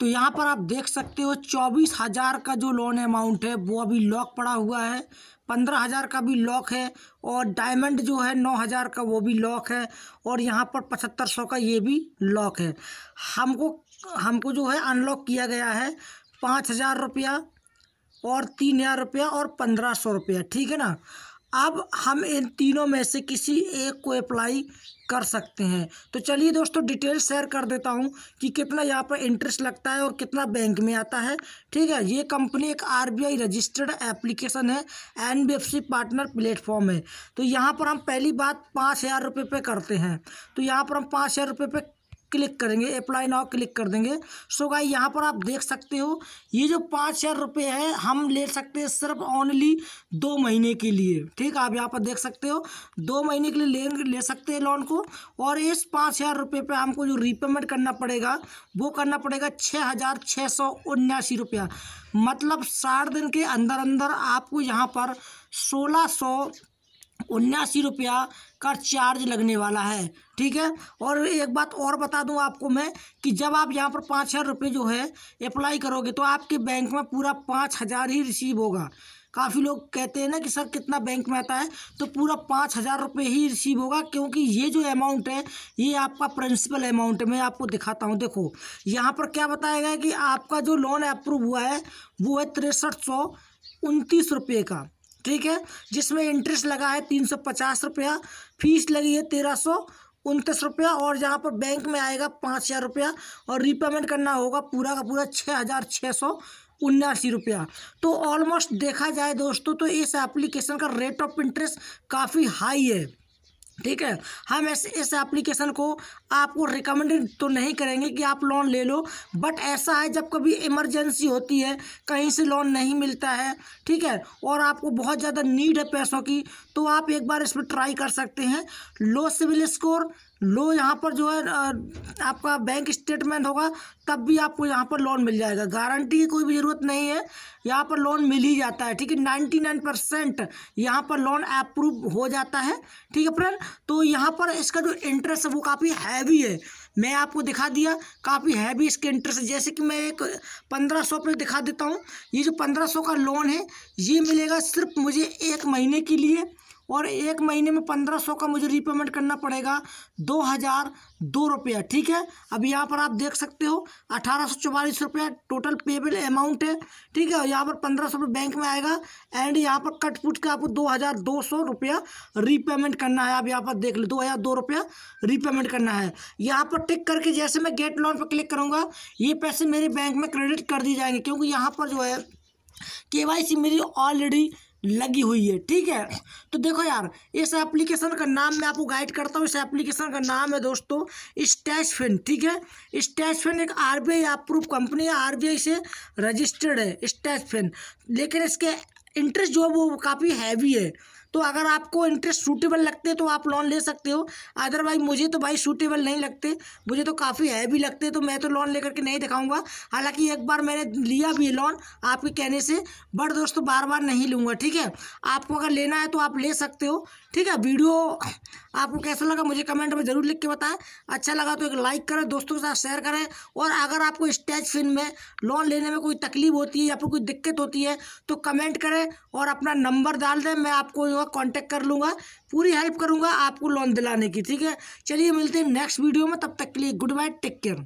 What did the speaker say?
तो यहाँ पर आप देख सकते हो चौबीस हज़ार का जो लोन अमाउंट है वो अभी लॉक पड़ा हुआ है पंद्रह हज़ार का भी लॉक है और डायमंड जो है नौ हज़ार का वो भी लॉक है और यहाँ पर पचहत्तर सौ का ये भी लॉक है हमको हमको जो है अनलॉक किया गया है पाँच हज़ार रुपया और तीन हज़ार रुपया और पंद्रह सौ रुपया ठीक है ना अब हम इन तीनों में से किसी एक को अप्लाई कर सकते हैं तो चलिए दोस्तों डिटेल शेयर कर देता हूँ कि कितना यहाँ पर इंटरेस्ट लगता है और कितना बैंक में आता है ठीक है ये कंपनी एक आरबीआई रजिस्टर्ड एप्लीकेशन है एनबीएफसी पार्टनर प्लेटफॉर्म है तो यहाँ पर हम पहली बात पाँच हज़ार रुपये पे करते हैं तो यहाँ पर हम पाँच हज़ार रुपये पे क्लिक करेंगे अप्लाई नाउ क्लिक कर देंगे सो गाई यहाँ पर आप देख सकते हो ये जो पाँच हज़ार रुपये है हम ले सकते हैं सिर्फ ओनली दो महीने के लिए ठीक आप यहाँ पर देख सकते हो दो महीने के लिए ले, ले सकते हैं लोन को और इस पाँच हज़ार रुपये पर हमको जो रीपेमेंट करना पड़ेगा वो करना पड़ेगा छः हज़ार छः सौ उन्यासी रुपया मतलब साठ दिन के अंदर अंदर आपको यहाँ पर सोलह सौ उन्यासी रुपया का चार्ज लगने वाला है ठीक है और एक बात और बता दूं आपको मैं कि जब आप यहाँ पर पाँच हज़ार रुपये जो है अप्लाई करोगे तो आपके बैंक में पूरा पाँच हज़ार ही रिसीव होगा काफ़ी लोग कहते हैं ना कि सर कितना बैंक में आता है तो पूरा पाँच हज़ार रुपये ही रिसीव होगा क्योंकि ये जो अमाउंट है ये आपका प्रिंसिपल अमाउंट है मैं आपको दिखाता हूँ देखो यहाँ पर क्या बताया गया कि आपका जो लोन अप्रूव हुआ है वो है तिरसठ सौ उनतीस रुपये का ठीक है जिसमें इंटरेस्ट लगा है तीन सौ पचास रुपया फीस लगी है तेरह सौ उनतीस रुपया और जहाँ पर बैंक में आएगा पाँच हज़ार रुपया और रीपेमेंट करना होगा पूरा का पूरा छः हज़ार छः सौ उन्नासी रुपया तो ऑलमोस्ट देखा जाए दोस्तों तो इस एप्लीकेशन का रेट ऑफ इंटरेस्ट काफ़ी हाई है ठीक है हम हाँ, ऐसे इस एप्लीकेशन को आपको रिकमेंडेड तो नहीं करेंगे कि आप लोन ले लो बट ऐसा है जब कभी इमरजेंसी होती है कहीं से लोन नहीं मिलता है ठीक है और आपको बहुत ज़्यादा नीड है पैसों की तो आप एक बार इसमें ट्राई कर सकते हैं लो सिविल स्कोर लो यहाँ पर जो है आपका बैंक स्टेटमेंट होगा तब भी आपको यहाँ पर लोन मिल जाएगा गारंटी की कोई भी ज़रूरत नहीं है यहाँ पर लोन मिल ही जाता है ठीक है नाइन्टी नाइन परसेंट यहाँ पर लोन अप्रूव हो जाता है ठीक है फ्रेंड तो यहाँ पर इसका जो इंटरेस्ट है वो काफ़ी हैवी है मैं आपको दिखा दिया काफ़ी हैवी इसके इंटरेस्ट जैसे कि मैं एक पंद्रह सौ पर दिखा देता हूँ ये जो पंद्रह सौ का लोन है ये मिलेगा सिर्फ मुझे एक महीने के लिए और एक महीने में पंद्रह सौ का मुझे रीपेमेंट करना पड़ेगा दो हज़ार दो रुपया ठीक है अब यहाँ पर आप देख सकते हो अठारह सौ चौवालीस रुपया टोटल पेबल अमाउंट है ठीक है और यहाँ पर पंद्रह सौ रुपये बैंक में आएगा एंड यहाँ पर कट पुट के आपको दो हज़ार दो सौ रुपया रीपेमेंट करना है आप यहाँ पर देख लो दो हज़ार दो रुपया रीपेमेंट करना है यहाँ पर टिक करके जैसे मैं गेट लोन पर क्लिक करूँगा ये पैसे मेरे बैंक में क्रेडिट कर दिए जाएंगे क्योंकि यहाँ पर जो है के वाई सी मेरी ऑलरेडी लगी हुई है ठीक है तो देखो यार इस एप्लीकेशन का नाम मैं आपको गाइड करता हूँ इस एप्लीकेशन का नाम है दोस्तों स्टैचफिन ठीक है स्टैचफिन एक आरबीआई अप्रूव कंपनी है आरबीआई से रजिस्टर्ड है स्टैचफिन लेकिन इसके इंटरेस्ट जो है वो काफ़ी हैवी है तो अगर आपको इंटरेस्ट सूटेबल लगते हैं तो आप लोन ले सकते हो अदरवाइज मुझे तो भाई सूटेबल नहीं लगते मुझे तो काफ़ी हैवी लगते तो मैं तो लोन लेकर के नहीं दिखाऊंगा हालांकि एक बार मैंने लिया भी लोन आपके कहने से बट दोस्तों बार बार नहीं लूँगा ठीक है आपको अगर लेना है तो आप ले सकते हो ठीक है वीडियो आपको कैसा लगा मुझे कमेंट में ज़रूर लिख के बताएं अच्छा लगा तो एक लाइक करें दोस्तों के साथ शेयर करें और अगर आपको स्टेज फिल्म में लोन लेने में कोई तकलीफ होती है या फिर कोई दिक्कत होती है तो कमेंट करें और अपना नंबर डाल दें मैं आपको होगा कॉन्टैक्ट कर लूँगा पूरी हेल्प करूँगा आपको लोन दिलाने की ठीक है चलिए मिलते हैं नेक्स्ट वीडियो में तब तक के लिए गुड बाय टेक केयर